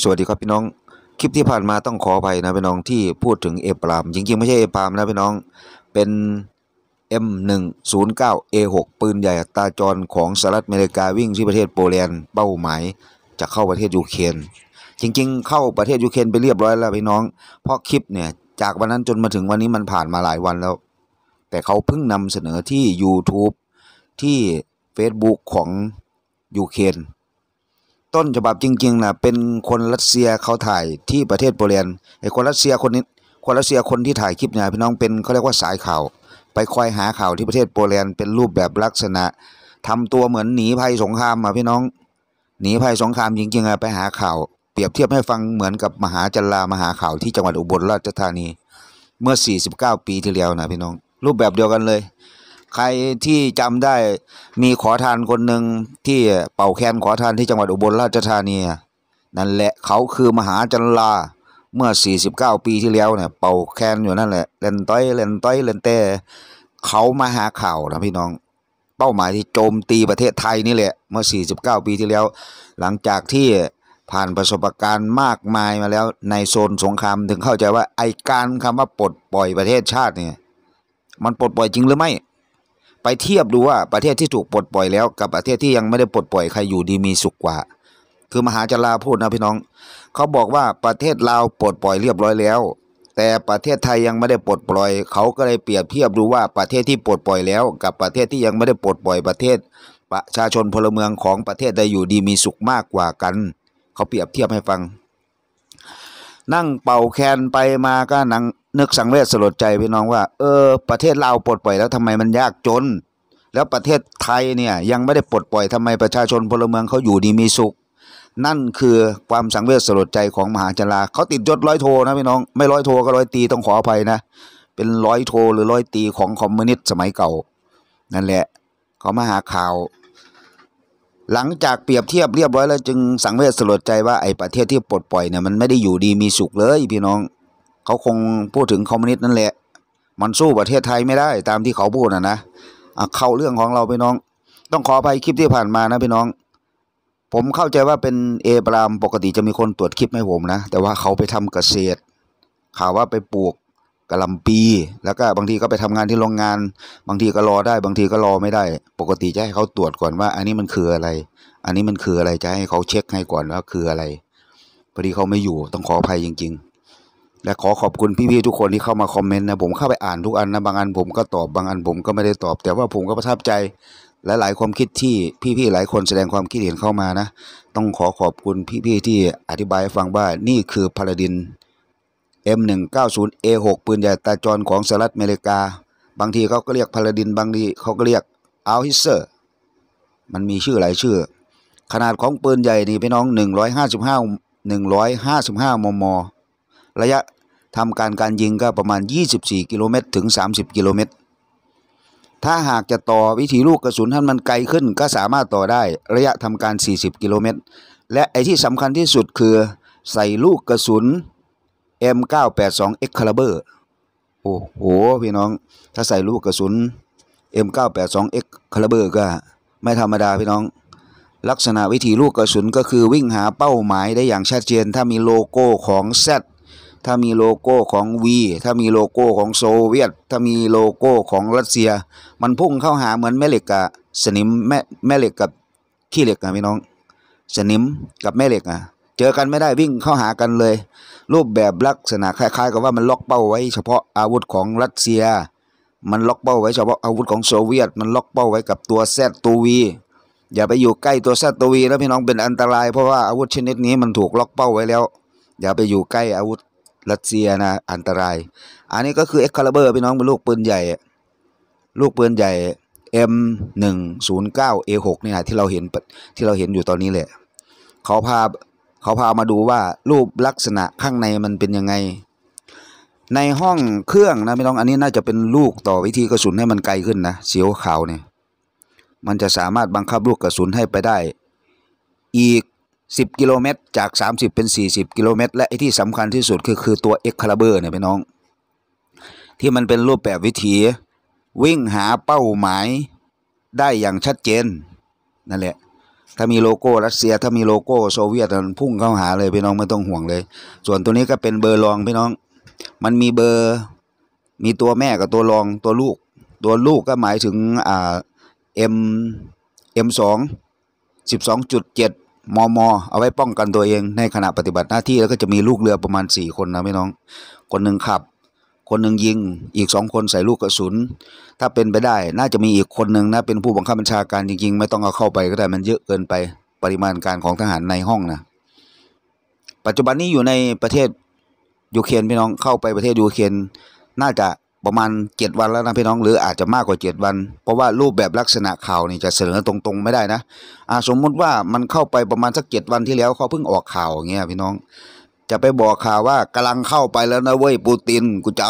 สวัสดีครับพี่น้อง คลิปที่ผ่านมาต้องขออภัยนะพี่น้องที่พูดถึงเอปราม จริงๆไม่ใช่เอปรามนะพี่น้องเป็น M109A6 ปืนใหญ่ตาจรของสหรัฐอเมริกาวิ่งที่ประเทศโปแลนด์ เป้าหมายจะเข้าประเทศยูเครนจริงๆ เข้าประเทศยูเครนไปเรียบร้อยแล้วพี่น้อง เพราะคลิปเนี่ยจากวันนั้นจนมาถึงวันนี้มันผ่านมาหลายวันแล้ว แต่เขาเพิ่งนำเสนอที่ YouTube ที่ Facebook ของยูเครนต้นฉบับจริงๆนะเป็นคนรัสเซียเขาถ่ายที่ประเทศโปแลนด์ไอ้คนรัสเซียคนนี้คนรัสเซียคนที่ถ่ายคลิปเนี่ยพี่น้องเป็นเขาเรียกว่าสายข่าว ไปคอยหาข่าวที่ประเทศโปแลนด์เป็นรูปแบบลักษณะ ทำตัวเหมือนหนีภัยสงครามอ่ะพี่น้อง หนีภัยสงครามจริงๆอ่ะไปหาข่าวเปรียบเทียบให้ฟังเหมือนกับมหาจัลลามหาข่าวที่จังหวัดอุบลราชธานีเมื่อ 49 ปีที่แล้วนะพี่น้อง รูปแบบเดียวกันเลยใครที่จำได้มีขอทานคนหนึ่งที่เป่าแคนขอทานที่จังหวัดอุบลราชธานีนั่นแหละเขาคือมหาจันลาเมื่อ 49 ปีที่แล้วเนี่ย เป่าแคนอยู่นั่นแหละเล่นต้อยเล่นต้อยเล่นเตะเขามาหาข่าวนะพี่น้องเป้าหมายที่โจมตีประเทศไทยนี่แหละเมื่อ49ปีที่แล้ว หลังจากที่ผ่านประสบการณ์มากมายมาแล้ว ในโซนสงครามถึงเข้าใจว่าไอการคำว่าปลดปล่อยประเทศชาติเนี่ย มันปลดปล่อยจริงหรือไม่ไปเทียบดูว่าประเทศที่ถูกปลดปล่อยแล้วกับประเทศที่ยังไม่ได้ปลดปล่อยใครอยู่ดีมีสุขกว่า คือมหาจาราพูดนะพี่น้อง เขาบอกว่าประเทศลาวปลดปล่อยเรียบร้อยแล้ว แต่ประเทศไทยยังไม่ได้ปลดปล่อย เขาก็เลยเปรียบเทียบดูว่าประเทศที่ปลดปล่อยแล้ว กับประเทศที่ยังไม่ได้ปลดปล่อยประเทศ ประชาชนพลเมืองของประเทศใดอยู่ดีมีสุขมากกว่ากัน เขาเปรียบเทียบให้ฟัง นั่งเป่าแคนไปมาก็นั่งนึกสังเวชสลดใจพี่น้องว่าเออประเทศเราปลดปล่อยแล้วทำไมมันยากจน แล้วประเทศไทยเนี่ยยังไม่ได้ปลดปล่อย ทำไมประชาชนพลเมืองเขาอยู่ดีมีสุข นั่นคือความสังเวชสลดใจของมหาจราเขาติดยศร้อยโทนะพี่น้องไม่ร้อยโทก็ร้อยตีต้องขออภัยนะเป็นร้อยโทหรือร้อยตีของคอมมิวนิสต์สมัยเก่านั่นแหละเขามาหาข่าว หลังจากเปรียบเทียบเรียบร้อยแล้วจึงสังเวชสลดใจว่าไอ้ประเทศที่ปลดปล่อยเนี่ยมันไม่ได้อยู่ดีมีสุขเลยพี่น้องเขาคงพูดถึงคอมมิวนิสต์นั่นแหละ มันสู้ประเทศไทยไม่ได้ ตามที่เขาพูดนะนะเข้าเรื่องของเราไปน้อง ต้องขออภัยคลิปที่ผ่านมานะพี่น้อง ผมเข้าใจว่าเป็นเอบรามปกติจะมีคนตรวจคลิปให้ผมนะ แต่ว่าเขาไปทำเกษตร ข่าวว่าไปปลูกกะะลำปี แล้วก็บางทีก็ไปทำงานที่โรงงาน บางทีก็รอได้ บางทีก็รอไม่ได้ ปกติจะให้เขาตรวจก่อนว่าอันนี้มันคืออะไร อันนี้มันคืออะไร จะให้เขาเช็คให้ก่อนว่าคืออะไรพอดีเขาไม่อยู่ต้องขออภัยจริง ๆและขอขอบคุณพี่ ๆ ทุกคนที่เข้ามาคอมเมนต์นะ ผมเข้าไปอ่านทุกอันนะ บางอันผมก็ตอบบางอันผมก็ไม่ได้ตอบ แต่ว่าผมก็ประทับใจหลายๆความคิดที่พี่ๆหลายคนแสดงความคิดเห็นเข้ามานะ ต้องขอขอบคุณพี่ ๆ ที่อธิบายฟังว่านี่คือพาราดิน M190A6 ปืนใหญ่ตาจรของสหรัฐอเมริกา บางทีเขาก็เรียกพาราดินบางทีเขาก็เรียกอัลฮิเซอร์มันมีชื่อหลายชื่อ ขนาดของปืนใหญ่นี่พี่น้อง 155 155 มมระยะทำการการยิงก็ประมาณ24 กิโลเมตร ถึง 30 กิโลเมตร ถ้าหากจะต่อวิถีลูกกระสุนท่านมันไกลขึ้นก็สามารถต่อได้ระยะทำการ40 กิโลเมตร และไอที่สำคัญที่สุดคือ ใส่ลูกกระสุน M982 x c a l i b e r โอ้โห พี่น้อง ถ้าใส่ลูกกระสุน M982 x c a l i b e r ก็ ไม่ธรรมดาพี่น้อง ลักษณะวิธีลูกกระสุน ก็คือวิ่งหาเป้าหมายได้อย่างชัดเจนถ้ามีโลโก้ของ Z ถ้ามีโลโก้ของวีถ้ามีโลโก้ของโซเวียต ถ้ามีโลโก้ของรัสเซีย มันพุ่งเข้าหาเหมือนแม่เหล็กกับสนิมแม่แม่เหล็กกับขี้เหล็กอะพี่น้อง สนิมกับแม่เหล็กอ่ะ เจอกันไม่ได้วิ่งเข้าหากันเลย รูปแบบลักษณะคล้ายๆ กับว่ามันล็อกเป้าไว้เฉพาะอาวุธของรัสเซีย มันล็อกเป้าไว้เฉพาะอาวุธของโซเวียต มันล็อกเป้าไว้กับตัวแซตัววี อย่าไปอยู่ใกล้ตัวแซตัววีนะพี่น้องเป็นอันตรายเพราะว่าอาวุธชนิดนี้มันถูกล็อกเป้าไว้แล้ว อย่าไปอยู่ใกล้อาวุธรัสเซียนะอันตรายอันนี้ก็คือเอ็กคาลเบอร์พี่น้องเป็นลูกปืนใหญ่ ลูกปืนใหญ่ M109 A6 นี่นะที่เราเห็นที่เราเห็นอยู่ตอนนี้แหละเขาพาเขาพามาดูว่ารูปลักษณะข้างในมันเป็นยังไง ในห้องเครื่องนะพี่น้องอันนี้น่าจะเป็นลูกต่อวิธีกระสุนให้มันไกลขึ้นนะเสียวขาวเนี่ยมันจะสามารถบังคับลูกกระสุนให้ไปได้อีก10 กิโลเมตร จาก 30 เป็น 40 กิโลเมตร และไอ้ที่สำคัญที่สุดคือคือตัวเอ็กคาลเบอร์เนี่ยพี่น้อง ที่มันเป็นรูปแบบวิถีวิ่งหาเป้าหมายได้อย่างชัดเจนนั่นแหละ ถ้ามีโลโก้ รัสเซียถ้ามีโลโก้โซเวียตมันพุ่งเข้าหาเลยพี่น้องไม่ต้องห่วงเลย ส่วนตัวนี้ก็เป็นเบอร์รองพี่น้อง มันมีเบอร์มีตัวแม่กับตัวรองตัวลูกตัวลูกก็หมายถึงอ่าเอ็มเอ็มสองสิบสองจุดเจ็ดมอมอ เอาไว้ป้องกันตัวเอง ในขณะปฏิบัติหน้าที่แล้วก็จะมีลูกเรือประมาณ 4 คนนะพี่น้องคนหนึ่งขับ คนหนึ่งยิง อีกสองคนใส่ลูกกระสุนถ้าเป็นไปได้น่าจะมีอีกคนหนึ่งนะเป็นผู้บังคับบัญชาการ จริง ๆ ไม่ต้องเอาเข้าไปก็ได้มันเยอะเกินไปปริมาณการของทหารในห้องนะ ปัจจุบันนี้อยู่ในประเทศยูเครนพี่น้องเข้าไปประเทศยูเครนน่าจะประมาณ7วันแล้วนะพี่น้องหรืออาจจะมากกว่า 7 วัน เพราะว่ารูปแบบลักษณะข่าวนี่จะเสนอตรงๆไม่ได้นะอาสมมุติว่ามันเข้าไปประมาณสัก7วันที่แล้วเขาเพิ่งออกข่าวอย่างเงี้ยพี่น้อง จะไปบอกข่าวว่ากำลังเข้าไปแล้วนะเว้ยปูตินกูจะ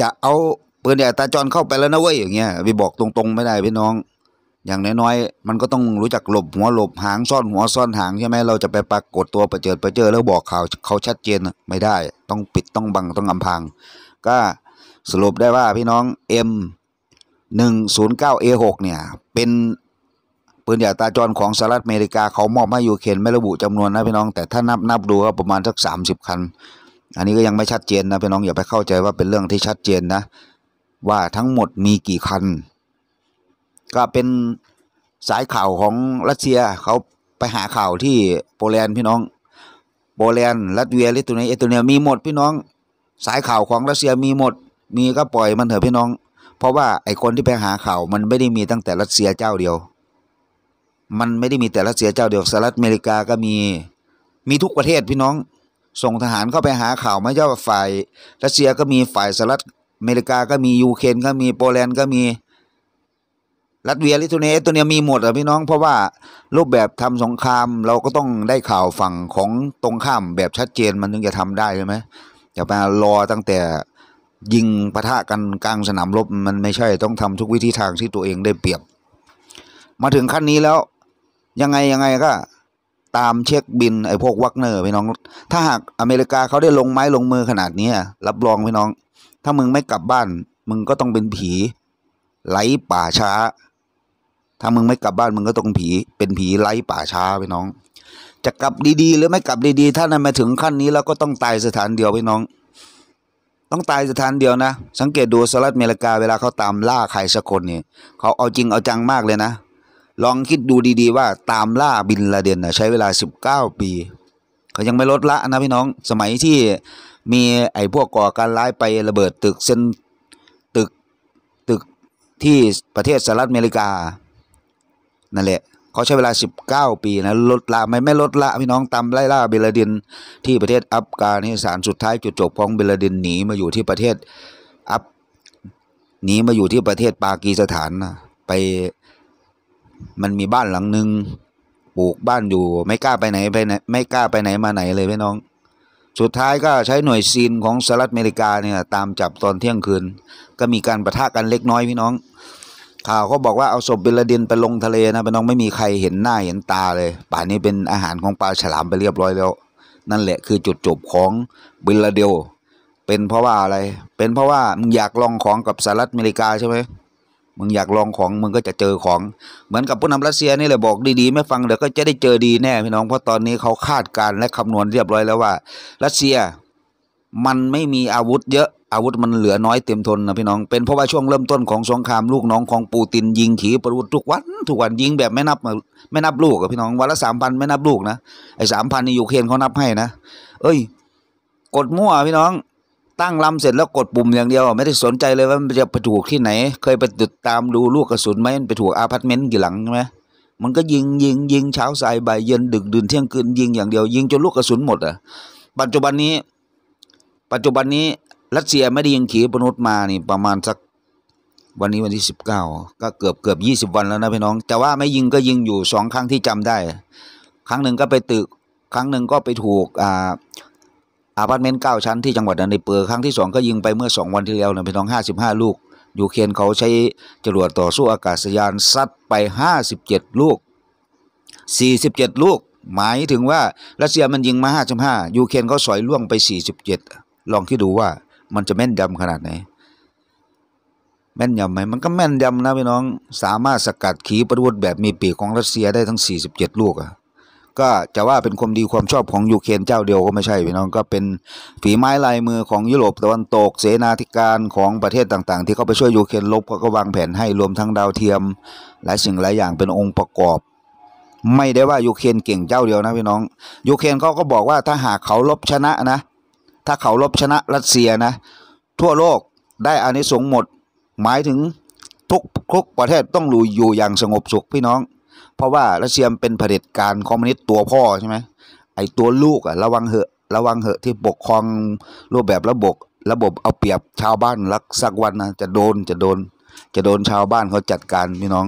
จะเอาปืนใหญ่ตาจรเข้าไปแล้วนะเว้ยอย่างเงี้ยไปบอกตรงๆไม่ได้พี่น้อง อย่างน้อยๆมันก็ต้องรู้จักหลบหัวหลบหางซ่อนหัวซ่อนหางใช่ไหมเราจะไปปรากฏตัวประเจิดประเจอแล้วบอกข่าวเขาชัดเจนไม่ได้ต้องปิดต้องบังต้องอำพางก็สรุปได้ว่าพี่น้อง M 109 A6 เนี่ยเป็นปืนใหญ่ตาจรของสหรัฐอเมริกาเขามอบให้ยูเครนไม่ระบุจำนวนนะพี่น้อง แต่ถ้านับนับดูก็ประมาณสัก30คันอันนี้ก็ยังไม่ชัดเจนนะพี่น้องอย่าไปเข้าใจว่าเป็นเรื่องที่ชัดเจนนะว่าทั้งหมดมีกี่คัน ก็เป็นสายข่าวของรัสเซีย เขาไปหาข่าวที่โปแลนด์พี่น้องโปแลนด์ลัตเวียลิทัวเนียเอตุเนียมีหมดพี่น้องสายข่าวของรัสเซียมีหมดมีก็ปล่อยมันเถอะพี่น้อง เพราะว่าไอคนที่ไปหาข่าว มันไม่ได้มีตั้งแต่รัสเซียเจ้าเดียว มันไม่ได้มีแต่รัสเซียเจ้าเดียว สหรัฐอเมริกาก็มี มีทุกประเทศพี่น้อง ส่งทหารเข้าไปหาข่าวไม่เช่วาฝ่ายรัสเซียก็มีฝ่ายสหรัฐอเมริกาก็มียูเครนก็มีโปแลนด์ก็มี รัสเซียลิทัวเนียตัวเนี้ยมีหมดอะพี่น้อง เพราะว่ารูปแบบทำสงครามเราก็ต้องได้ข่าวฝั่งของตรงข้ามแบบชัดเจนมันถึงจะทำได้ใช่ไหมอย่าไปรอตั้งแต่ยิงปะทะกันกลางสนามรบมันไม่ใช่ต้องทำทุกวิธีทางที่ตัวเองได้เปรียบ มาถึงขั้นนี้แล้วยังไงยังไง ก็ ตามเช็คบินไอ้พวกวักเนอร์พี่น้อง ถ้าหากอเมริกาเขาได้ลงไม้ลงมือขนาดนี้รับรองพี่น้อง ถ้ามึงไม่กลับบ้าน มึงก็ต้องเป็นผี ไหลป่าช้า ถ้ามึงไม่กลับบ้านมึงก็ต้องผีเป็นผีไหลป่าช้าพี่น้อง จะกลับดีๆ หรือไม่กลับดีๆ ถ้านั้นมาถึงขั้นนี้แล้วก็ต้องตายสถานเดียวพี่น้องต้องตายสถานเดียวนะ สังเกตดูสหรัฐอเมริกาเวลาเขาตามล่าใครสักคนเนี่ยเขาเอาจริงเอาจังมากเลยนะ ลองคิดดูดีๆว่าตามล่าบินลาเดนนะใช้เวลา 19 ปี เขายังไม่ลดละนะพี่น้องสมัยที่มีไอ้พวกก่อการร้ายไประเบิดตึกเส้นตึก ตึก ที่ประเทศสหรัฐอเมริกา นั่นแหละเขาใช้เวลา 19 ปีนะลดละไม่ไม่ลดละพี่น้องตามไล่ล่าเบลดิน ที่ประเทศ อัฟกานิสถานสุดท้ายจุดจบของเบลดินหนีมาอยู่ที่ประเทศอัฟหนีมาอยู่ที่ประเทศปากีสถานนะไปมันมีบ้านหลังหนึ่งปลูกบ้านอยู่ไม่กล้าไปไหนไปไหนไม่กล้าไปไหนมาไหนเลยพี่น้อง สุดท้ายก็ใช้หน่วยซีนของสหรัฐอเมริกาเนี่ยตามจับตอนเที่ยงคืน ก็มีการประทะกันเล็กน้อยพี่น้องข่าวเขาบอกว่าเอาศพบิลดินไปลงทะเลนะไปน้องไม่มีใครเห็นหน้าเห็นตาเลยป่านนี้เป็นอาหารของปลาฉลามไปเรียบร้อยแล้ว นั่นแหละคือจุดจบของบิลเดียวเป็นเพราะว่าอะไร เป็นเพราะว่ามึงอยากลองของกับสหรัฐอเมริกาใช่ไหมมึงอยากลองของมึงก็จะเจอของเหมือนกับผู้นำรัสเซียนี่แหละบอกดีๆไม่ฟังเดี๋ยวก็จะได้เจอดีแน่พี่น้องเพราะตอนนี้เขาคาดการและคำนวณเรียบร้อยแล้วว่ารัสเซียมันไม่มีอาวุธเยอะอาวุธมันเหลือน้อยเต็มทนนะพี่น้องเป็นเพราะว่าช่วงเริ่มต้นของสงครามลูกน้องของปูตินยิงขีปนาวุธทุกวันทุกวันยิงแบบไม่นับ ไม่นับลูกพี่น้องวันละสามพันไม่นับลูกนะไอ้สามพันนี่ยูเครนเขานับให้นะเอ้ย กดมั่วพี่น้อง ตั้งลำเสร็จแล้วกดปุ่มอย่างเดียว ไม่ได้สนใจเลยว่ามันจะไปถูกที่ไหน เคยไปติดตามดูลูกกระสุนไหมมันไปถูกอาพาร์ตเมนต์กี่หลังใช่ไหมมันก็ยิงยิงยิงเช้าสายบ่ายเย็นดึกดื่นเที่ยงคืนยิงอย่างเดียว ยิงจนลูกกระสุนหมดอ่ะปัจจุบันนี้ ปัจจุบันนี้รัสเซียไม่ได้ยิงขีปนุษย์มานี่ประมาณสักวันนี้วันที่สิบเก้าก็เกือบเกือบยี่สิบวันแล้วนะพี่น้อง แต่ว่าไม่ยิงก็ยิงอยู่สองครั้งที่จำได้ ครั้งหนึ่งก็ไปตึกครั้งหนึ่งก็ไปถูกอ่าอาพาร์ตเมนต์เก้าชั้นที่จังหวัดนันทนเปอร์ครั้งที่สองก็ยิงไปเมื่อสองวันที่แล้วนะพี่น้องห้าสิบห้าลูกยูเครนเขาใช้จรวดต่อสู้อากาศยานซัดไปห้าสิบเจ็ดลูกสี่สิบเจ็ดลูก หมายถึงว่ารัสเซียมันยิงมาห้าสิบห้ายูเครนเขาสอยล่วงไปสี่สิบเจ็ดลองคิดดูว่ามันจะแม่นยำขนาดไหน แม่นยำไหม มันก็แม่นยำนะพี่น้อง สามารถสกัดขีปนาวุธแบบมีปีกของรัสเซียได้ทั้ง 47 ลูกอะก็จะว่าเป็นความดีความชอบของยูเครนเจ้าเดียวก็ไม่ใช่พี่น้อง ก็เป็นฝีไม้ลายมือของยุโรปตะวันตก เสนาธิการของประเทศต่างๆ ที่เขาไปช่วยยูเครนลบเาก็วางแผนให้รวมทั้งดาวเทียมหลายสิ่งหลายอย่างเป็นองค์ประกอบ ไม่ได้ว่ายูเครนเก่งเจ้าเดียวนะพี่น้องยูเครนเขาก็บอกว่าถ้าหากเขาลบชนะนะถ้าเขารบชนะรัสเซียนะ ทั่วโลกได้อานิสงส์หมดหมายถึงทุกทุกประเทศต้องรูอยู่อย่างสงบสุขพี่น้อง เพราะว่ารัสเซียเป็นเผด็จการคอมมิวนิสต์ตัวพ่อใช่ไหมไอตัวลูกอะระวังเหอะ ระวังเหอะที่ปกครองรูปแบบระบบระบบเอาเปรียบชาวบ้านรักสักวันนะจะโดนจะโดน จะโดนชาวบ้านเขาจัดการพี่น้อง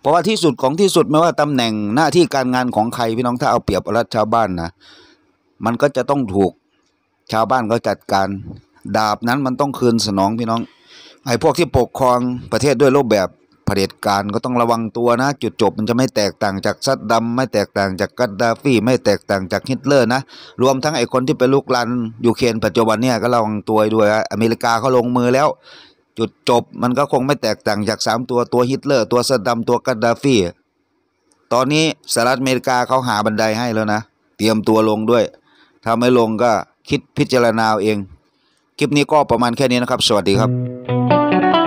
เพราะว่าที่สุดของที่สุด ไม่ว่าตำแหน่งหน้าที่การงานของใครพี่น้องถ้าเอาเปรียบรัฐชาวบ้านนะมันก็จะต้องถูกชาวบ้านก็จัดการดาบนั้นมันต้องคืนสนองพี่น้องไอ้พวกที่ปกครองประเทศด้วยรูปแบบเผด็จการก็ต้องระวังตัวนะ จุดจบมันจะไม่แตกต่างจากซัดดัมไม่แตกต่างจากกัดดาฟี่ไม่แตกต่างจากฮิตเลอร์นะ รวมทั้งไอ้คนที่ไปลุกลานยูเครนปัจจุบันเนี่ยก็ระวังตัวด้วยอเมริกาเขาลงมือแล้ว จุดจบมันก็คงไม่แตกต่างจากสามตัวตัวฮิตเลอร์ตัวซัดดัมตัวกัดดาฟี่ตอนนี้สหรัฐอเมริกาเขาหาบันไดให้แล้วนะเตรียมตัวลงด้วย ถ้าไม่ลงก็คิดพิจารณาเอง คลิปนี้ก็ประมาณแค่นี้นะครับ สวัสดีครับ